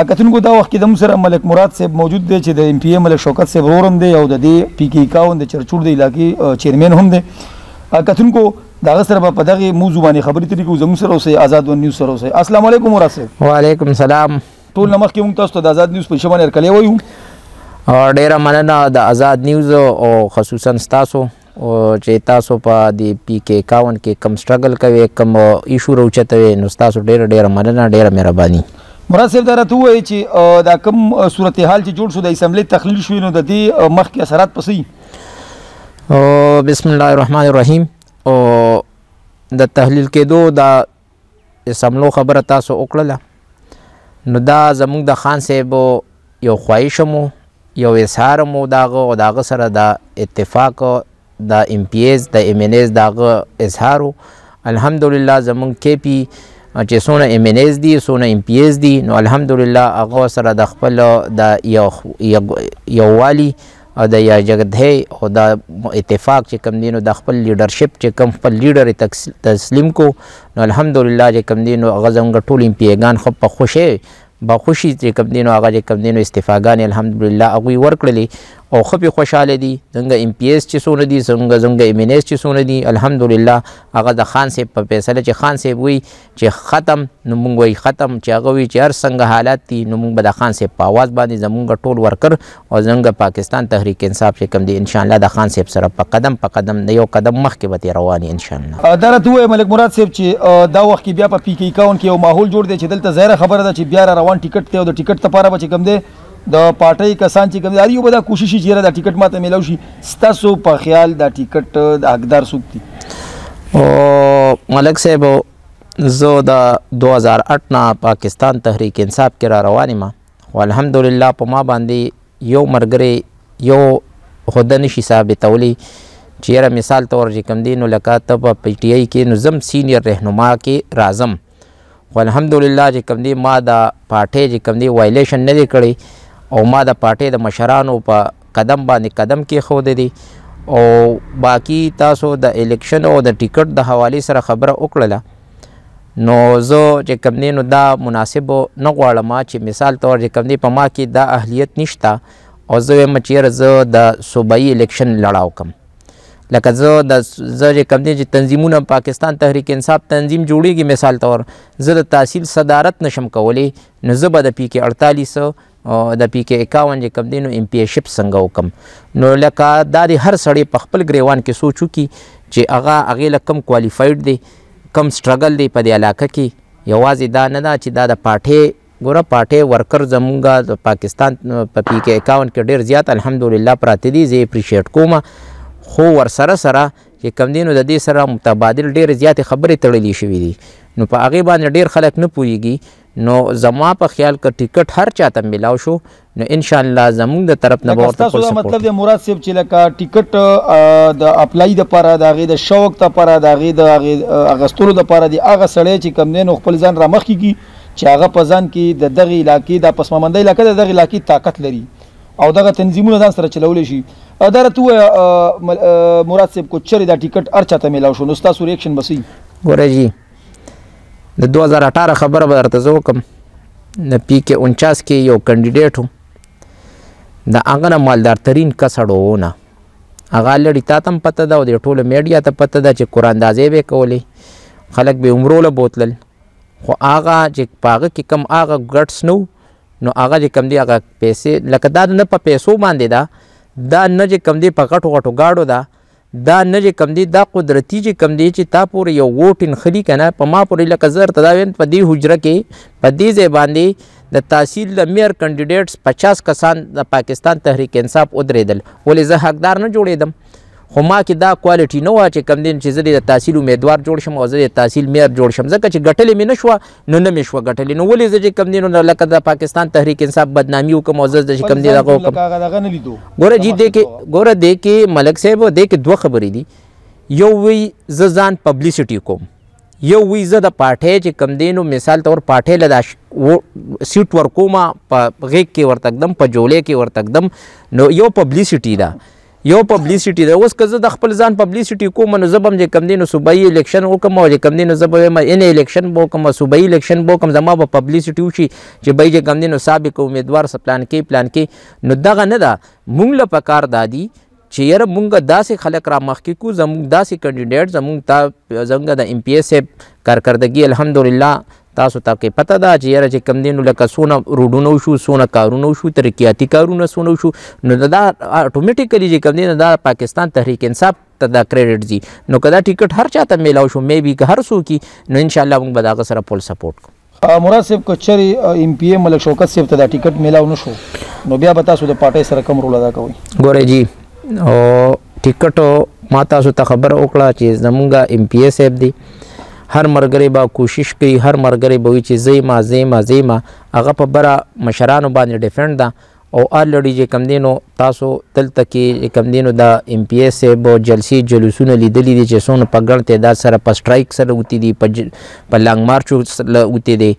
اکتونکو دا وخت کې د سره ملک مراد صاحب موجود دی چې د ایم پی ای ملک شوکت صاحب ورورم دی او د دې پی کې کاون د چرچوړ د علاقې چیرمن هم دی اکتونکو دا سره په دغه موضوع باندې خبرې ترې کوو زموږ سره اوسئ آزاد ون نیوز سره اوسئ السلام علیکم مراد صاحب وعلیکم السلام ټول نمخ کې موږ تاسو ته د آزاد نیوز په شمانه ورکلې وایو او ډیره مننه د آزاد نیوز او خصوصا ستاسو او چې تاسو په دی پی کې 51 کې کم سټرګل کوي کم ایشو روچته نو تاسو ډیره ډیره مننه ډیره مهرباني مراسم دره ته وایي چې دا کوم صورتحال چې جوړ شو د اسمبلی تخلیل شوی نو د دې مخکې اثرات پسې او بسم الله الرحمن الرحیم او د تحلیل کېدو د اسمبلو خبره تاسو وکړله نو دا زموږ د خان صاحب یو خواهش مو یو اظهار مو داغه او داغه سره د اتفاق د ام پی اس د ام ان اس داغه اظهار الحمدلله زمونږ کې پی چې سونه ایم ان ایس دي سونه ایم پی ایس دي نو الحمدلله هغه سره د خپل د یو یووالي او د یا جګدې او د اتفاق چې کم دینو د خپل لیډرشپ چې کم خپل لیډر تسلیم کو نو الحمدلله چې کم دینو هغه زموږ ټول ایم پی ګان خو په خوشي با خوشي چې کم دینو هغه چې کم دینو استفاګان الحمدلله هغه ورکړلې او خپي خوشاله دي څنګه ام پی اس چې سونه دي څنګه څنګه ام ان اس چې سونه دي الحمدلله هغه د خان صاحب په فیصله چې خان صاحب وي چې ختم نو مونږ وي ختم چې هغه وي چې هر څنګه حالات دي نو مونږ به د خان صاحب په आवाज باندې زمونږ ټول ورکر او زمونږ پاکستان تحریک انصاف چې کم دي ان شاء الله د خان صاحب سره په قدم په قدم یو قدم مخکې به رواني ان شاء الله عدالت وې ملک مراد صاحب چې دا وخت کې بیا په پی کې کاون کې یو ماحول جوړ دی چې دلته زیره خبره ده چې بیا روان ټیکټ ته او د ټیکټ لپاره به چې کم دی د پارټۍ کسان چې کوم دي دا کوشش چیرې دا ټیکټ ماته ملو شي ستاسو په خیال دا ټیکټ د حقدار څوک دي او ملک صاحب زه د 2008 نه پاکستان تحریک انصاف کې را روان یم خو الحمدلله په ما باندې یو مرګري یو خود نشي ثابتولی چې یاره مثال طور چې کم دی نو لکه ته په پی ټی آی کې نو زم سینیر رهنما کې راځم خو الحمدلله چې کم دی ما دا پاټې چې کم دی وایلیشن نه دی کړی او ما د پارټۍ د مشرانو په قدم باندې قدم کې خود دي او باقی تاسو د الیکشن او د ټیکټ د حواله سره خبره وکړه نو زه چې کوم نو دا مناسب نه غواړم چې مثال تور چې کوم په ما کې دا اهلیت نشته او زه یم چې زه د صوبایي الیکشن لړاو کوم لکه زه د زه کوم دي چې تنظیمونه پاکستان تحریک انصاف تنظیم جوړیږي مثال تور زه د تحصیل صدارت نشم کولی نو زه به د پی کې 48 او د پی کې 51 چې کم دی نو ام پی شپ څنګه وکم نو لکه دا د هر سړی په خپل ګریوان کې سوچو کی چې هغه هغه لکم کوالیفایډ دی کم سټرګل دی په دې علاقه کې یوازې دا نه دا چې دا د پاټه ګوره پاټه ورکر زمونږه د پاکستان په پی کې 51 کې ډیر زیات الحمدلله پراته دي زه اپریشیټ کوم خو ور سره سره چې کم دینو د دې سره متبادل ډیر زیات خبرې تړلې شوې دي نو په هغه باندې ډیر خلک نه پويږي نو زما په خیال کې ټیکټ هر چاته ملاو شو نو ان شاء الله زموږ د طرف نه ورته سپورټ مطلب د مراد صاحب چې لکه ټیکټ د اپلای د پاره د غي د شوق ته پاره د غي د اغستلو د پاره دی هغه سړی چې کم نه خپل ځان را مخ کیږي چې هغه په ځان کې د دغه علاقې د پسماندې علاقې د دغه علاقې طاقت لري او دغه تنظیمونه ځان سره چلولې شي دا راته مراد صاحب کو چرې دا ټیکټ ارچا ته ملاو شو نو تاسو ریاکشن بسې ګورې جی د 2018 خبره به درته زه وکم د پی کې 49 کې یو کاندیډیټ و د هغه نه مالدارترین کس اړو نه هغه لړی تا تم پته ده او د ټولو میډیا ته پته ده چې قرآن اندازې به کولې خلک به عمرو له بوتلل خو هغه چې پاغه کې کم هغه ګټس نو نو هغه چې کم دی هغه پیسې لکه دا نه په پیسو باندې دا دا نه چې کم دی په غټو غټو گاډو ده دا نه چې کم دی دا قدرتی چې کم دی چې تا پورې یو ووټ انخلي که نه په ما پورې لکه زر ته دا ویم په دې حجره کې په دې ځای باندې د تحصیل د میر کنډیډیټس پچاس کسان د پاکستان تحریک انصاف ودرېدل ولې زه حقدار نه جوړېدم خو ما کې دا کوالټي نه و چې کم دین چې زه د تحصیل امیدوار جوړ شم او زه د تحصیل میر جوړ شم ځکه چې ګټلې مې نه شوه نو نه مې شوه ګټلې نو ولې زه چې کم دین لکه د پاکستان تحریک انصاف بدنامي وکم او زه د کم دین دغه وکم ګوره جی دې کې ګوره دې کې ملک صاحب دې کې دوه خبرې دي یو وی زه ځان پبلیسټي کوم یو وی زه د پاټې چې کم دینو مثال تور پاټې لدا سیټ ورکوما په غیک کې ورتقدم په جولې کې ورتقدم نو یو پبلیسټی ده یو پبلیسټی دی اوس که زه د خپل ځان پبلیسټی کوم نو زه به هم چې کوم دی نو صوبایي الیکشن وکړم او چې کوم دی نو زه به وایم ان الیکشن به وکړم صوبایي الیکشن به وکړم زما به پبلیسټي وشي چې بای چې کوم دی نو سابق امیدوار څه پلان کې پلان کې نو دغه نه ده مونږ له پکار دادی چې یاره مونږ داسې خلک را مخکې کو زمونږ داسې کنډیډیټ زمونږ تا زمونږ د ایم پی ایس کارکردګي الحمدلله تاسو ته کې پته ده چې یاره چې کم دی نو لکه څونه روډونه وشو څونه کارونه وشو ترقیاتي کارونه څونه وشو نو دا اتومېټیکلی چې کم دی نو دا پاکستان تحریک انصاف ته دا کریډټ ځي نو که دا ټیکټ هر چا ته میلاو شو مې بي که هر څوک نو ان شاء الله موږ به دا سره پول سپورټ کوو مراد صاحب که چېرې ایم پی اے ملک شوکت صاحب ته دا ټیکټ میلاو نه شو نو بیا به تاسو د پارټۍ سره کوم رول ادا کوئ ګورې جی او ټیکټو ما تاسو ته خبر وکړه چې زمونږ ایم پی اے صاحب دی هر مرګري با کوشش کوي هر مرګري به چې زی ما زی ما زی ما هغه په برا مشرانو باندې ډیفرنٹ ده او الریډي چې کم دینو تاسو دلته کې کم دینو د ایم پی اس به جلسي جلوسونه لیدلې دي چې څونه په ګڼ تعداد سره په سټرایک سره وتی دي په لانګ مارچ سره وتی دي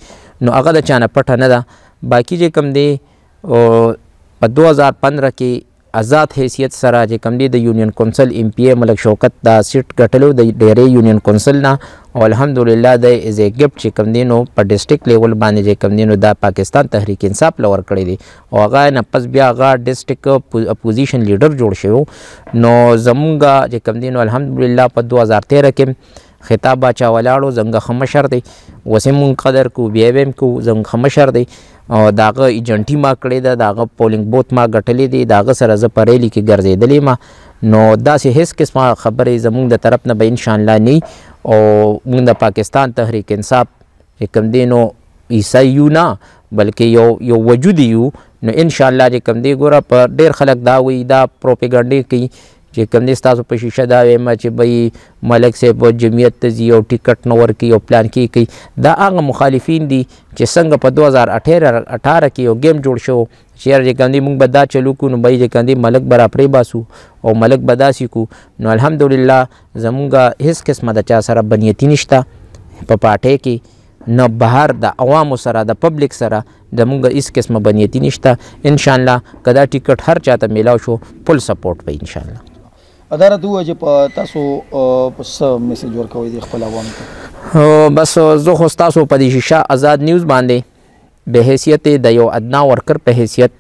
نو هغه د چانه پټه نه ده باقي چې کم دی او په 2015 کې آزاد حیثیت سره چې کم دی د یونین کونسل ایم پی ملک شوکت دا سیټ ګټلو د ډیرې یونین کونسل نه او الحمدلله د ایز ا ګفټ چې کم دی نو په ډیسټریکټ لیول باندې چې کم دی نو دا پاکستان تحریک انصاف لور کړی دی او هغه نه پس بیا هغه ډیسټریکټ اپوزیشن لیډر جوړ شو نو زمونږه چې کم دی نو الحمدلله په 2013 کې خطاب باچا ولاړو زنګ خمشر دی وسیم قدر کو بیا بیم کو زنګ خمشر دی داغه ایجنټي ما کړی ده داغه پولینګ بوت ما ګټلې دي داغه سره زه په ریلی کې ګرځېدلې ما نو داسې هیڅ قسمه خبرې زموږ د طرف نه به انشاءالله نه او موږ د پاکستان تحریک انصاف کوم دی نو عیسی یو نه بلکې یو یو وجود یو نو ان شاء الله چې کوم دی ګوره په ډیر خلک دا وی دا پروپاګاندا کوي چې کوم دي تاسو په شیشه دا وایم چې بې ملک صاحب په جمعیت ته زی او ټیکټ نو ورکی او پلان کې کوي دا هغه مخالفین دي چې څنګه په 2018 18 کې یو گیم جوړ شو چیر چې کاندي موږ به دا چلو کو نو به چې کاندي ملک برابرې باسو او ملک بداسي کو نو الحمدلله زمونږه هیڅ قسمه د چا سره بنیتی نشته په پاټه کې نه بهر د عوامو سره د پبلک سره د مونږه هیڅ قسمه بنیتی نشته ان شاء الله کدا ټیکټ هر چاته میلاو شو فل سپورټ به ان شاء الله اداره دوه چې په تاسو په څه میسج ورکوي د خپل عوام ته بس زه خو تاسو په دې شیشه آزاد نیوز باندې به حیثیت د یو ادنا ورکر په حیثیت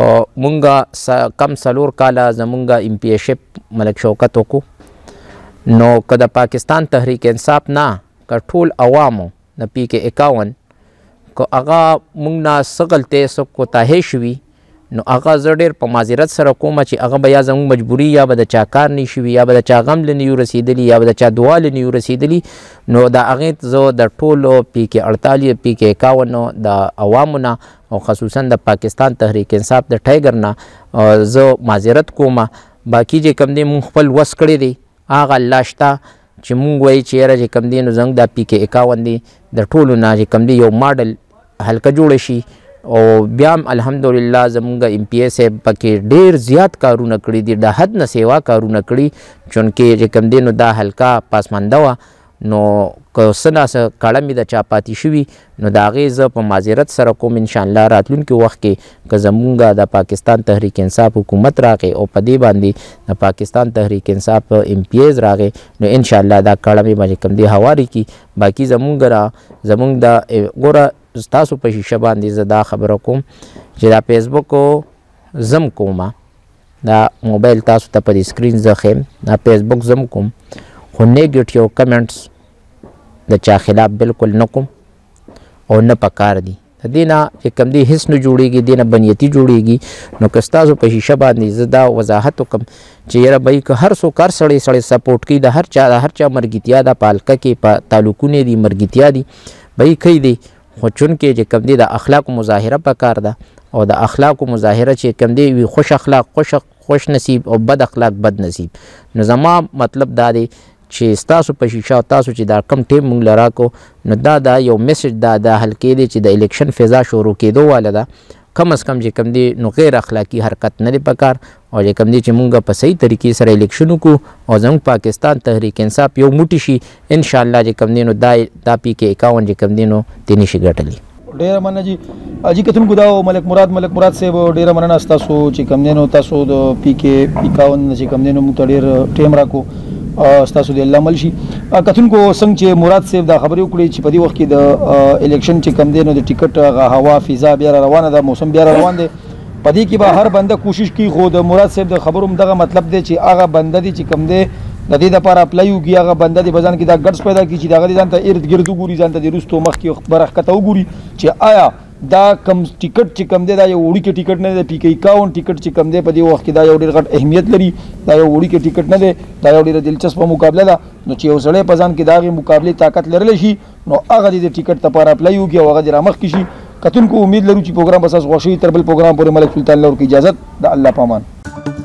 مونږه کم سلور کاله زمونږه ایم پی شپ ملک شوکت وکړو نو که د پاکستان تحریک انصاف نه که ټول عوامو د پی کې اکاون که هغه مونږ نه څه غلطۍ څه کوتاهۍ شوي نو هغه زه ډېر په معذرت سره کوم چې هغه به یا زموږ مجبوري یا به د چا کار نه شوي یا به د چا غم له نه رسیدلی یا به د چا دعا له نه رسیدلی نو دا هغې زه د ټولو پی کې اړتالیس پی کې اکاونو د عوامو نه او خصوصا د پاکستان تحریک انصاف د ټایګر نه زه معذرت کوم باقی چې کم دی مونږ خپل وس کړی دی هغه الله شته چې مونږ وایي چې یاره چې کم دی نو زموږ دا پی کې اکاون دی د ټولو نه چې کم دی یو ماډل حلقه جوړه شي او بیا هم الحمدلله زمونږ ایم پی ایس صاحب پکې ډیر زیات کارونه کړي دي د حد نه سیوا کارونه کړي چونکې چې کوم دی نو دا حلقه پاسمانده وه نو که څه ناسه کړه مې د چا پاتې شوي نو د هغې زه په معذرت سره کوم انشاءالله راتلونکي وخت کې که زمونږ د پاکستان تحریک انصاف حکومت راغې او په دې باندې د پاکستان تحریک انصاف ایم پی ایز راغې نو انشاءالله دا کړه مې باندې کوم دی هواري کی باقي زمونږ را زمونږ د ګوره تاسو په شیشه باندې زه دا خبره کوم چې دا فیسبوک زم کوم دا موبایل تاسو ته په سکرین زه خیم دا فیسبوک زم کوم خو نیگیټیو کمنټس د چا خلاف بالکل نه کوم او نه پکار دي دینا چې کم دی هیڅ نه جوړیږي دینا بنیتی جوړیږي نو کستازو په شیشه باندې زدا وضاحت وکم چې یره بای که هر سو کار سړی سړی سپورټ کوي د هر چا د هر چا مرګتیا د پالکه کې په تعلقونه دي مرګتیا دي بای کوي دی خو چون کې چې کم دی د اخلاق مظاهره پکار ده او د اخلاق مظاهره چې کم دی وي خوش اخلاق خوش خوش نصیب او بد اخلاق بد نصیب نو زما مطلب دا دی چې تاسو په شیشه او تاسو چې دا کم ټیم مونږ لرا کو نو دا دا یو میسج دا د هلکې دی چې د الیکشن فضا شروع کېدو والا ده کم از کم چې کم دی نو غیر اخلاقی حرکت نه دی پکار او چې کم دی چې مونږ په صحیح طریقې سره الیکشنو کو او زموږ پاکستان تحریک انصاف یو موټی شي ان شاء الله چې کم دی نو دا دا پی کې 51 چې کم دی نو تینې شي ګټلی ډیره مننه جی اجي کتن کو دا ملک مراد ملک مراد صاحب ډیره مننه تاسو چې کم دینو تاسو د پی کې 51 چې کم دینو موږ ډیر ټیم راکو ستاسو د الله مل شي کتونکو څنګه چې مراد صاحب دا خبرې وکړي چې په دې وخت کې د الیکشن چې کم دی نو د ټیکټ غا هوا فضا بیا روانه ده موسم بیا روان دی پدې کې به هر بنده کوشش کوي خو د مراد صاحب د خبروم دغه مطلب دی چې هغه بنده دي چې کم دی د دې لپاره اپلای وکي هغه بنده دي بزن کې دا ګډس پیدا کړي چې دا غړي ځان ته ارد ګرد وګوري ځان ته د روستو مخ کې برخ کته وګوري چې آیا دا کم ټیکټ چې کم دی دا یو وړي کې ټیکټ نه دی پی کې 51 ټیکټ چې کم دی په دې وخت کې دا یو ډېر غټ اهمیت لري دا یو وړي کې ټیکټ نه دی دا یو ډېر دلچسپ مقابله ده نو چې یو سړی په ځان کې داغي مقابله طاقت لرل شي نو هغه دې ټیکټ ته پاره اپلای وکړي او هغه دې رامخ کړي کتونکو امید لرو چې پروګرام اساس غوښي تر بل پروګرام پورې ملک سلطان لور کې اجازه د الله پامان